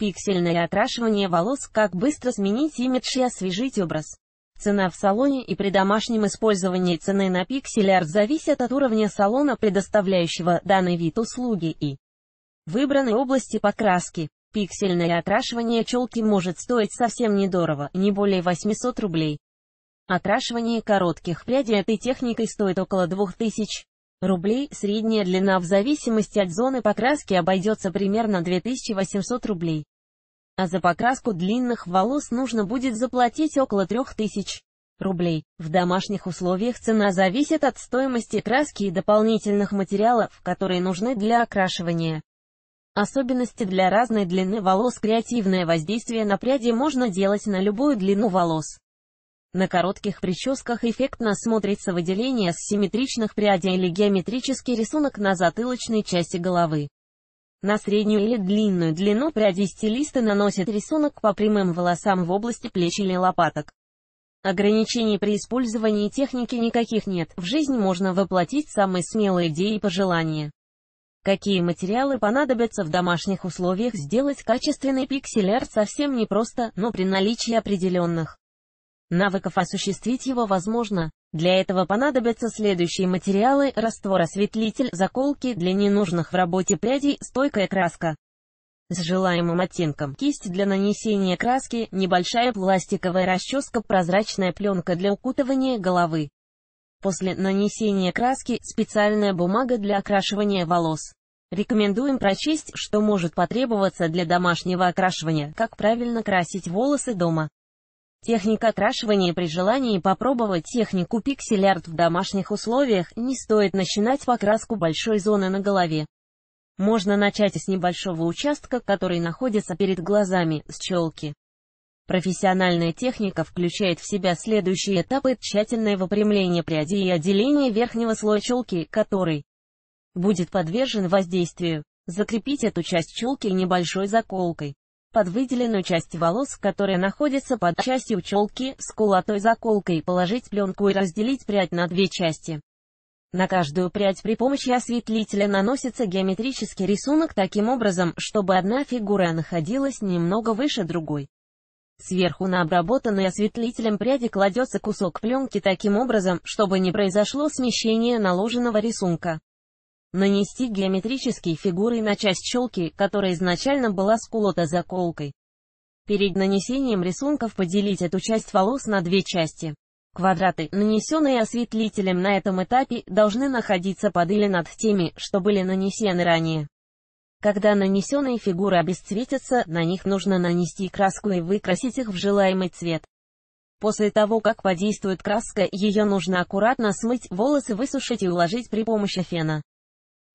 Пиксельное окрашивание волос, как быстро сменить имидж и освежить образ. Цена в салоне и при домашнем использовании цены на пиксель-арт зависят от уровня салона, предоставляющего данный вид услуги и выбранной области покраски. Пиксельное окрашивание челки может стоить совсем недорого, не более 800 рублей. Окрашивание коротких прядей этой техникой стоит около 2000 рублей, средняя длина в зависимости от зоны покраски обойдется примерно 2800 рублей а за покраску длинных волос нужно будет заплатить около 3000 рублей. В домашних условиях цена зависит от стоимости краски и дополнительных материалов, которые нужны для окрашивания. Особенности для разной длины волос Креативное воздействие на пряди можно делать на любую длину волос. На коротких прическах эффектно смотрится выделение с симметричных прядей или геометрический рисунок на затылочной части головы. На среднюю или длинную длину пряди стилисты наносят рисунок по прямым волосам в области плеч или лопаток. Ограничений при использовании техники никаких нет, в жизнь можно воплотить самые смелые идеи и пожелания. Какие материалы понадобятся в домашних условиях сделать качественный пиксель-арт совсем непросто, но при наличии определенных навыков осуществить его возможно. Для этого понадобятся следующие материалы, раствор осветлитель, заколки для ненужных в работе прядей, стойкая краска с желаемым оттенком, кисть для нанесения краски, небольшая пластиковая расческа, прозрачная пленка для укутывания головы. После нанесения краски специальная бумага для окрашивания волос. Рекомендуем прочесть, что может потребоваться для домашнего окрашивания, как правильно красить волосы дома. Техника окрашивания при желании попробовать технику пиксель-арт в домашних условиях, не стоит начинать покраску большой зоны на голове. Можно начать с небольшого участка, который находится перед глазами, с челки. Профессиональная техника включает в себя следующие этапы тщательное выпрямление пряди и отделение верхнего слоя челки, который будет подвержен воздействию. Закрепить эту часть челки небольшой заколкой под выделенную часть волос, которая находится под частью челки, скулатой заколкой, положить пленку и разделить прядь на две части. На каждую прядь при помощи осветлителя наносится геометрический рисунок таким образом, чтобы одна фигура находилась немного выше другой. Сверху на обработанный осветлителем пряди кладется кусок пленки таким образом, чтобы не произошло смещение наложенного рисунка нанести геометрические фигуры на часть челки, которая изначально была скулота заколкой. Перед нанесением рисунков поделить эту часть волос на две части. Квадраты, нанесенные осветлителем на этом этапе, должны находиться под или над теми, что были нанесены ранее. Когда нанесенные фигуры обесцветятся, на них нужно нанести краску и выкрасить их в желаемый цвет. После того, как подействует краска, ее нужно аккуратно смыть, волосы высушить и уложить при помощи фена.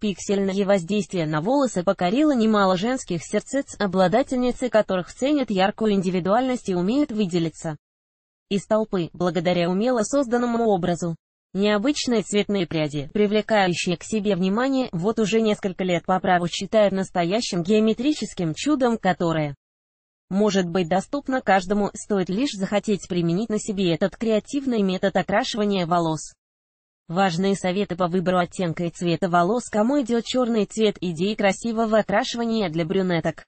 Пиксельное воздействие на волосы покорило немало женских сердец, обладательницы которых ценят яркую индивидуальность и умеют выделиться из толпы, благодаря умело созданному образу. Необычные цветные пряди, привлекающие к себе внимание, вот уже несколько лет по праву считают настоящим геометрическим чудом, которое может быть доступно каждому, стоит лишь захотеть применить на себе этот креативный метод окрашивания волос. Важные советы по выбору оттенка и цвета волос Кому идет черный цвет идеи красивого окрашивания для брюнеток.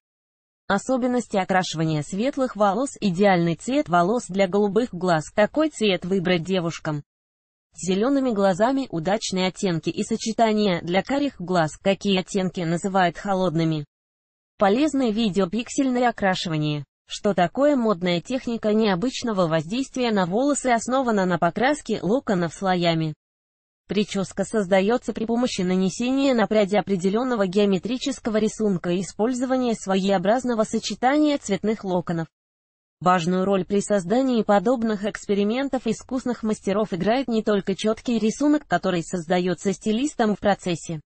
Особенности окрашивания светлых волос Идеальный цвет волос для голубых глаз Какой цвет выбрать девушкам? С зелеными глазами удачные оттенки и сочетания для карих глаз Какие оттенки называют холодными? Полезное видео пиксельное окрашивание что такое модная техника необычного воздействия на волосы основана на покраске локонов слоями. Прическа создается при помощи нанесения на пряди определенного геометрического рисунка и использования своеобразного сочетания цветных локонов. Важную роль при создании подобных экспериментов искусных мастеров играет не только четкий рисунок, который создается стилистом в процессе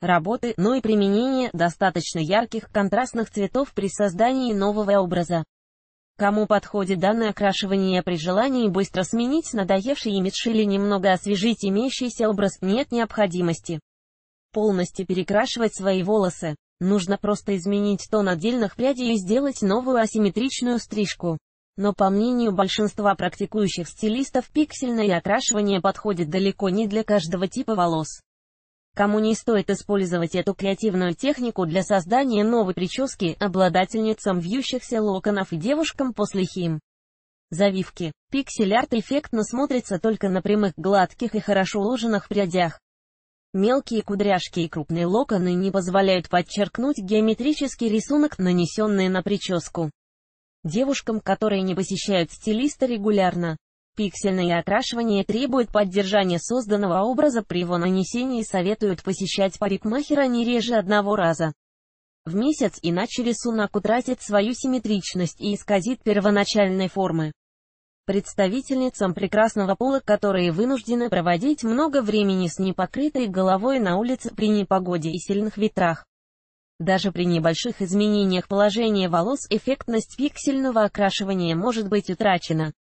работы, но и применение достаточно ярких контрастных цветов при создании нового образа. Кому подходит данное окрашивание при желании быстро сменить надоевший имидж или немного освежить имеющийся образ, нет необходимости полностью перекрашивать свои волосы. Нужно просто изменить тон отдельных прядей и сделать новую асимметричную стрижку. Но по мнению большинства практикующих стилистов, пиксельное окрашивание подходит далеко не для каждого типа волос. Кому не стоит использовать эту креативную технику для создания новой прически обладательницам вьющихся локонов и девушкам после хим. Завивки. Пиксель-арт эффектно смотрится только на прямых, гладких и хорошо уложенных прядях. Мелкие кудряшки и крупные локоны не позволяют подчеркнуть геометрический рисунок, нанесенный на прическу. Девушкам, которые не посещают стилиста регулярно, Пиксельное окрашивание требует поддержания созданного образа при его нанесении и советуют посещать парикмахера не реже одного раза в месяц, иначе рисунок утратит свою симметричность и исказит первоначальной формы. Представительницам прекрасного пола, которые вынуждены проводить много времени с непокрытой головой на улице при непогоде и сильных ветрах. Даже при небольших изменениях положения волос эффектность пиксельного окрашивания может быть утрачена.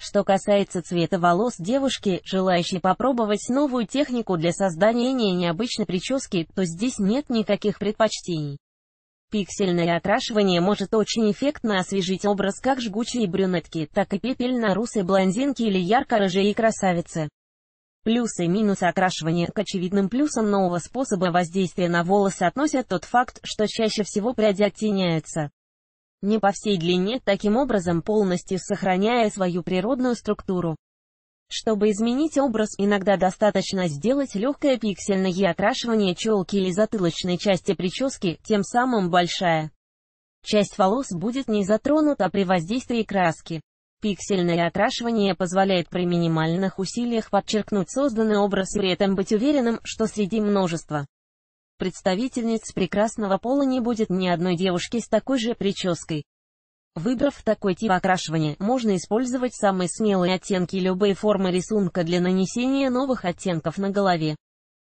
Что касается цвета волос девушки, желающей попробовать новую технику для создания необычной прически, то здесь нет никаких предпочтений. Пиксельное окрашивание может очень эффектно освежить образ как жгучей брюнетки, так и пепельно-русой блондинки или ярко-рыжей красавицы. Плюсы и минусы окрашивания К очевидным плюсам нового способа воздействия на волосы относят тот факт, что чаще всего пряди оттеняются не по всей длине, таким образом полностью сохраняя свою природную структуру. Чтобы изменить образ, иногда достаточно сделать легкое пиксельное окрашивание челки или затылочной части прически, тем самым большая часть волос будет не затронута при воздействии краски. Пиксельное окрашивание позволяет при минимальных усилиях подчеркнуть созданный образ и при этом быть уверенным, что среди множества представительниц прекрасного пола не будет ни одной девушки с такой же прической. Выбрав такой тип окрашивания, можно использовать самые смелые оттенки любой формы рисунка для нанесения новых оттенков на голове.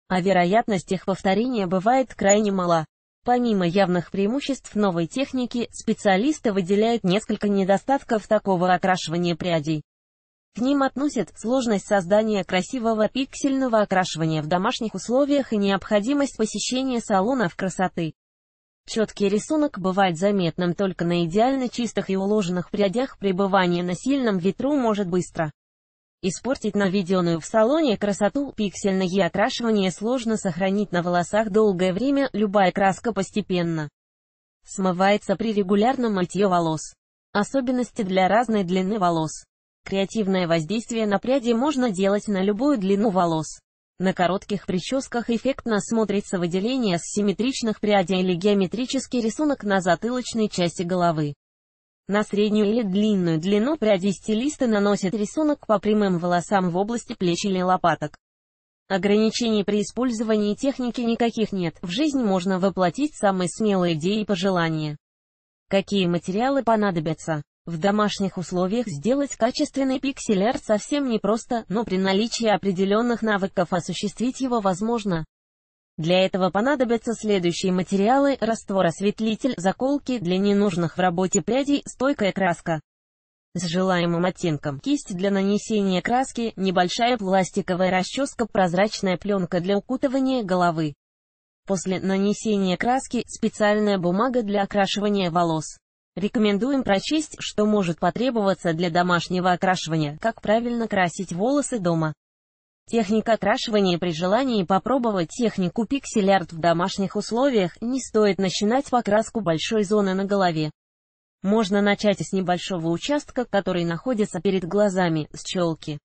А вероятность их повторения бывает крайне мала. Помимо явных преимуществ новой техники, специалисты выделяют несколько недостатков такого окрашивания прядей. К ним относят сложность создания красивого пиксельного окрашивания в домашних условиях и необходимость посещения салонов красоты. Четкий рисунок бывает заметным только на идеально чистых и уложенных прядях пребывание на сильном ветру может быстро. Испортить наведенную в салоне красоту пиксельное окрашивание сложно сохранить на волосах долгое время, любая краска постепенно смывается при регулярном мытье волос. Особенности для разной длины волос. Креативное воздействие на пряди можно делать на любую длину волос. На коротких прическах эффектно смотрится выделение с симметричных прядей или геометрический рисунок на затылочной части головы. На среднюю или длинную длину пряди стилисты наносят рисунок по прямым волосам в области плеч или лопаток. Ограничений при использовании техники никаких нет, в жизнь можно воплотить самые смелые идеи и пожелания. Какие материалы понадобятся? В домашних условиях сделать качественный пикселяр арт совсем непросто, но при наличии определенных навыков осуществить его возможно. Для этого понадобятся следующие материалы, раствор осветлитель, заколки для ненужных в работе прядей, стойкая краска с желаемым оттенком, кисть для нанесения краски, небольшая пластиковая расческа, прозрачная пленка для укутывания головы. После нанесения краски специальная бумага для окрашивания волос. Рекомендуем прочесть, что может потребоваться для домашнего окрашивания, как правильно красить волосы дома. Техника окрашивания при желании попробовать технику пиксель-арт в домашних условиях не стоит начинать покраску большой зоны на голове. Можно начать с небольшого участка, который находится перед глазами, с челки.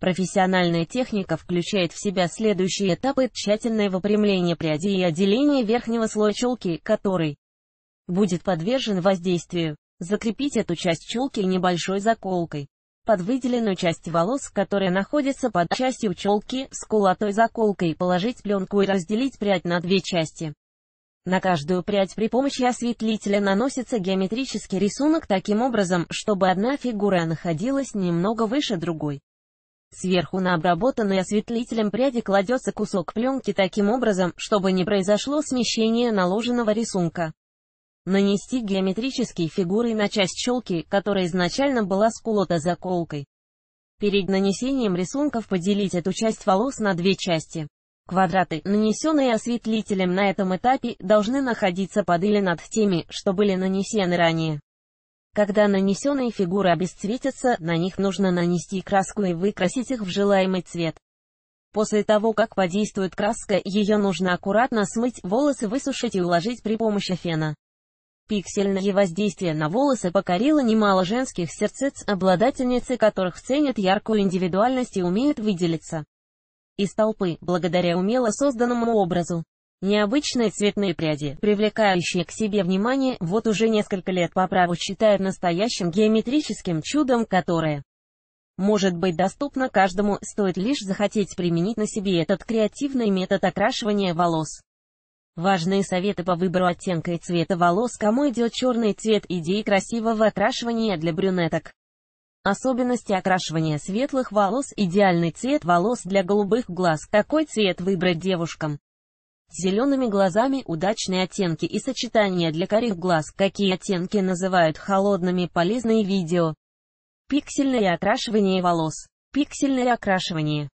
Профессиональная техника включает в себя следующие этапы тщательное выпрямление пряди и отделение верхнего слоя челки, который будет подвержен воздействию. Закрепить эту часть челки небольшой заколкой. Под выделенную часть волос, которая находится под частью челки, скулатой заколкой положить пленку и разделить прядь на две части. На каждую прядь при помощи осветлителя наносится геометрический рисунок таким образом, чтобы одна фигура находилась немного выше другой. Сверху на обработанный осветлителем пряди кладется кусок пленки таким образом, чтобы не произошло смещение наложенного рисунка нанести геометрические фигуры на часть челки, которая изначально была сколота заколкой. Перед нанесением рисунков поделить эту часть волос на две части. Квадраты, нанесенные осветлителем на этом этапе, должны находиться под или над теми, что были нанесены ранее. Когда нанесенные фигуры обесцветятся, на них нужно нанести краску и выкрасить их в желаемый цвет. После того, как подействует краска, ее нужно аккуратно смыть, волосы высушить и уложить при помощи фена. Пиксельное воздействие на волосы покорило немало женских сердец, обладательницы которых ценят яркую индивидуальность и умеют выделиться из толпы, благодаря умело созданному образу. Необычные цветные пряди, привлекающие к себе внимание, вот уже несколько лет по праву считают настоящим геометрическим чудом, которое может быть доступно каждому, стоит лишь захотеть применить на себе этот креативный метод окрашивания волос. Важные советы по выбору оттенка и цвета волос Кому идет черный цвет идеи красивого окрашивания для брюнеток. Особенности окрашивания светлых волос Идеальный цвет волос для голубых глаз Какой цвет выбрать девушкам? зелеными глазами удачные оттенки и сочетания для корих глаз Какие оттенки называют холодными полезные видео? Пиксельное окрашивание волос Пиксельное окрашивание